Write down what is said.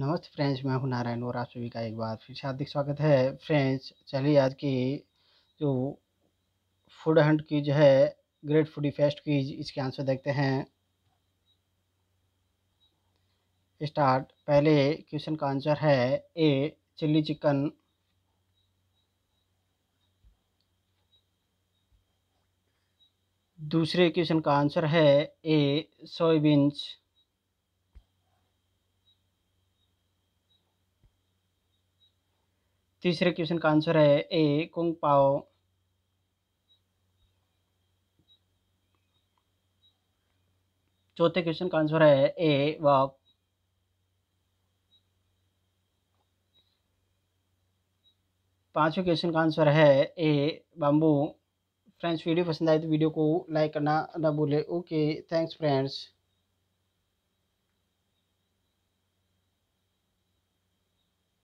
नमस्ते फ्रेंड्स मैं हूं नारायण और आप सभी का एक बार फिर से हार्दिक स्वागत है फ्रेंड्स चलिए आज की जो फूड हंट की जो है ग्रेट फूडी फेस्ट की इसके आंसर देखते हैं स्टार्ट पहले क्वेश्चन का आंसर है ए चिल्ली चिकन दूसरे क्वेश्चन का आंसर है ए सोयाबीन्स तीसरे क्वेश्चन का आंसर है ए कुंग पाओ चौथे क्वेश्चन का आंसर है ए वाप पांचवें क्वेश्चन का आंसर है ए बाम्बू फ्रेंड्स वीडियो पसंद आए तो वीडियो को लाइक करना ना भूले ओके थैंक्स फ्रेंड्स